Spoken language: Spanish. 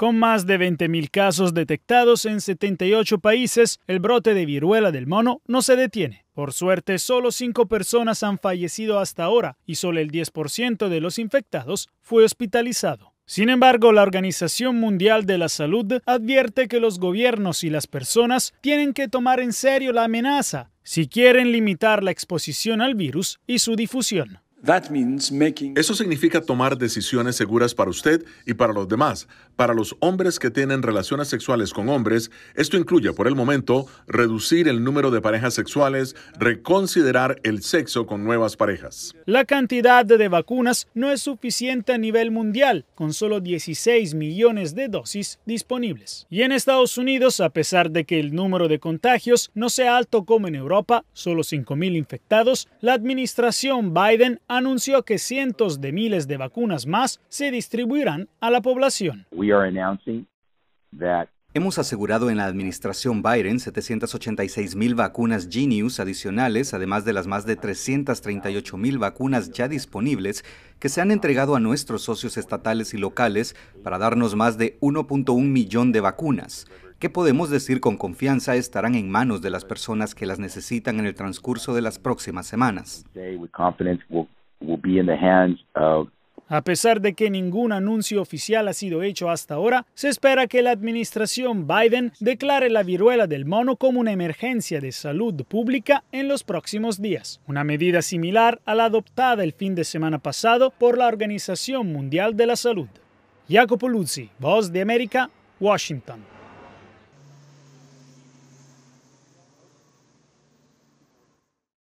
Con más de 20.000 casos detectados en 78 países, el brote de viruela del mono no se detiene. Por suerte, solo 5 personas han fallecido hasta ahora y solo el 10% de los infectados fue hospitalizado. Sin embargo, la Organización Mundial de la Salud advierte que los gobiernos y las personas tienen que tomar en serio la amenaza si quieren limitar la exposición al virus y su difusión. Eso significa tomar decisiones seguras para usted y para los demás. Para los hombres que tienen relaciones sexuales con hombres, esto incluye por el momento reducir el número de parejas sexuales, reconsiderar el sexo con nuevas parejas. La cantidad de vacunas no es suficiente a nivel mundial, con solo 16 millones de dosis disponibles. Y en Estados Unidos, a pesar de que el número de contagios no sea alto como en Europa, solo 5.000 infectados, la administración Biden anunció que cientos de miles de vacunas más se distribuirán a la población. Hemos asegurado en la administración Biden 786 mil vacunas Genius adicionales, además de las más de 338 mil vacunas ya disponibles que se han entregado a nuestros socios estatales y locales para darnos más de 1.1 millón de vacunas que podemos decir con confianza estarán en manos de las personas que las necesitan en el transcurso de las próximas semanas. A pesar de que ningún anuncio oficial ha sido hecho hasta ahora, se espera que la administración Biden declare la viruela del mono como una emergencia de salud pública en los próximos días, una medida similar a la adoptada el fin de semana pasado por la Organización Mundial de la Salud. Jacopo Luzzi, Voz de América, Washington.